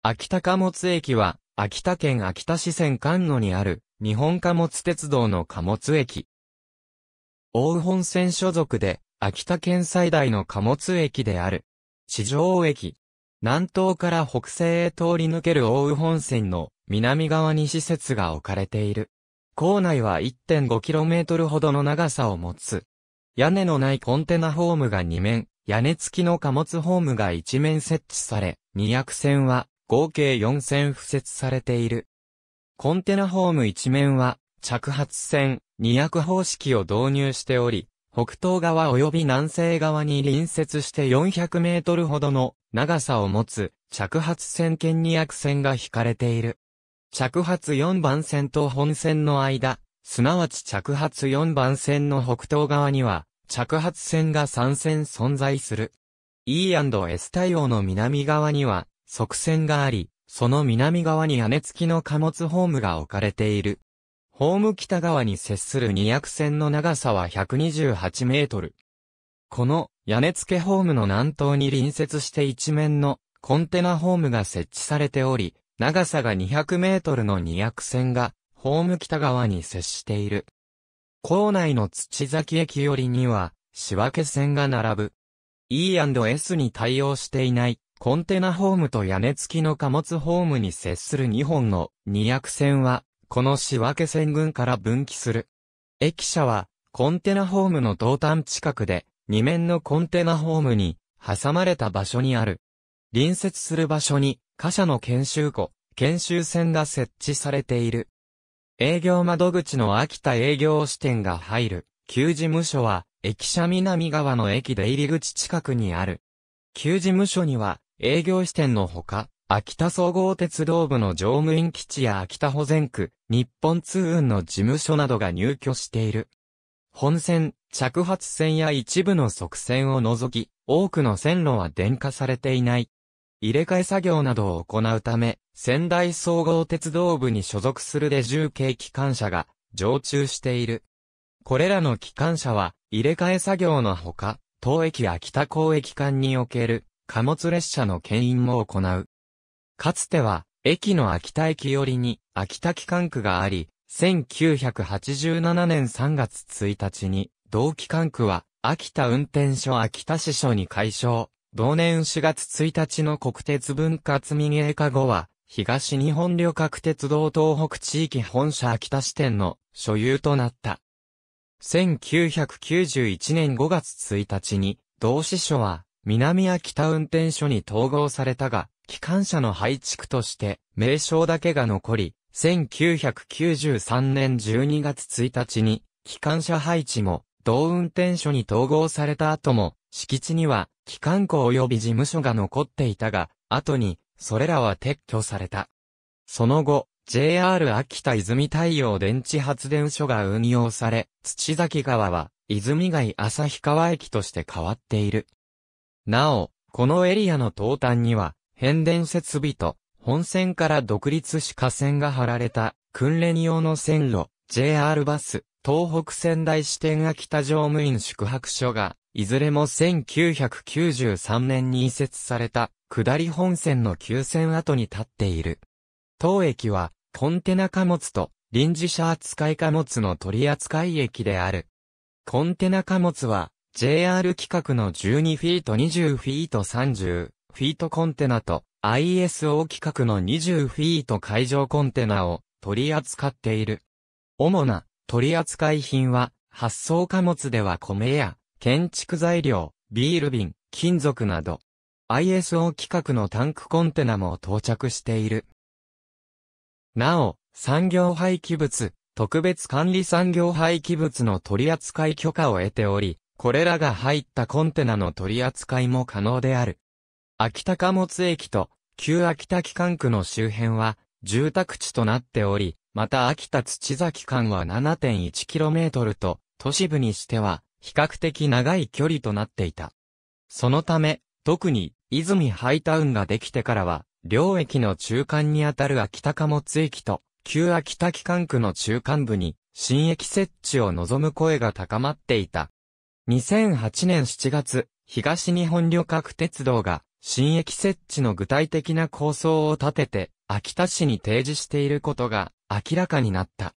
秋田貨物駅は、秋田県秋田市線関野にある、日本貨物鉄道の貨物駅。大宇本線所属で、秋田県最大の貨物駅である。地上駅。南東から北西へ通り抜ける大宇本線の南側に施設が置かれている。構内は 1.5km ほどの長さを持つ。屋根のないコンテナホームが2面、屋根付きの貨物ホームが1面設置され、200線は合計4線付設されている。コンテナホーム一面は、着発線、二役方式を導入しており、北東側及び南西側に隣接して400メートルほどの長さを持つ着発線兼2役線が引かれている。着発4番線と本線の間、すなわち着発4番線の北東側には、着発線が3線存在する。E&S 対応の南側には、側線があり、その南側に屋根付きの貨物ホームが置かれている。ホーム北側に接する200線の長さは128メートル。この屋根付けホームの南東に隣接して一面のコンテナホームが設置されており、長さが200メートルの200線がホーム北側に接している。校内の土崎駅寄りには仕分け線が並ぶ。E&S に対応していないコンテナホームと屋根付きの貨物ホームに接する2本の2役線は、この仕分け線群から分岐する。駅舎は、コンテナホームの東端近くで、2面のコンテナホームに、挟まれた場所にある。隣接する場所に、貨車の研修庫、研修船が設置されている。営業窓口の秋田営業支店が入る、旧事務所は、駅舎南側の駅出入り口近くにある。旧事務所には、営業支店のほか、秋田総合鉄道部の乗務員基地や秋田保全区、日本通運の事務所などが入居している。本線、着発線や一部の側線を除き、多くの線路は電化されていない。入れ替え作業などを行うため、仙台総合鉄道部に所属するで重軽機関車が常駐している。これらの機関車は、入れ替え作業のほか、当駅秋田港駅間における貨物列車の牽引も行う。かつては、駅の秋田駅寄りに秋田機関区があり、1987年3月1日に、同機関区は、秋田運転所秋田支所に改称。同年4月1日の国鉄分割民営化後は、東日本旅客鉄道東北地域本社秋田支店の所有となった。1991年5月1日に、同支所は南秋田運転所に統合されたが、機関車の配置区として名称だけが残り、1993年12月1日に機関車配置も同運転所に統合された後も、敷地には機関庫及び事務所が残っていたが、後にそれらは撤去された。その後、JR 秋田泉太陽電池発電所が運用され、土崎川は泉街旭川駅として変わっている。なお、このエリアの東端には、変電設備と、本線から独立し河川が張られた、訓練用の線路、JR バス、東北仙台支店秋田乗務員宿泊所が、いずれも1993年に移設された、下り本線の急線跡に立っている。当駅は、コンテナ貨物と、臨時車扱い貨物の取扱い駅である。コンテナ貨物は、JR 規格の12フィート20フィート30フィートコンテナと ISO 規格の20フィート海上コンテナを取り扱っている。主な取扱品は発送貨物では米や建築材料、ビール瓶、金属など ISO 規格のタンクコンテナも到着している。なお、産業廃棄物、特別管理産業廃棄物の取扱許可を得ており、これらが入ったコンテナの取り扱いも可能である。秋田貨物駅と旧秋田機関区の周辺は住宅地となっており、また秋田土崎間は 7.1km と都市部にしては比較的長い距離となっていた。そのため、特に泉ハイタウンができてからは、両駅の中間にあたる秋田貨物駅と旧秋田機関区の中間部に新駅設置を望む声が高まっていた。2008年7月、東日本旅客鉄道が新駅設置の具体的な構想を立てて、秋田市に提示していることが明らかになった。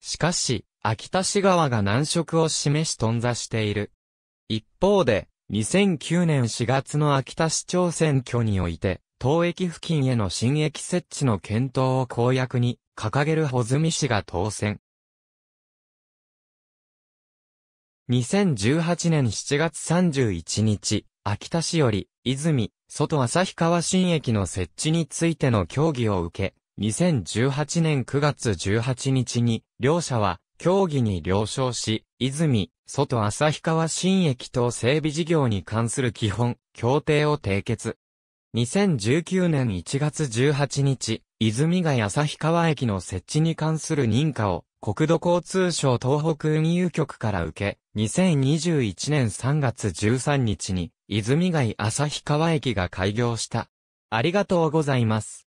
しかし、秋田市側が難色を示し頓挫している。一方で、2009年4月の秋田市長選挙において、当駅付近への新駅設置の検討を公約に掲げる穂積氏が当選。2018年7月31日、秋田市より、泉、外旭川新駅の設置についての協議を受け、2018年9月18日に、両社は、協議に了承し、泉、外旭川新駅等整備事業に関する基本、協定を締結。2019年1月18日、泉が旭川駅の設置に関する認可を国土交通省東北運輸局から受け、2021年3月13日に、泉街旭川駅が開業した。ありがとうございます。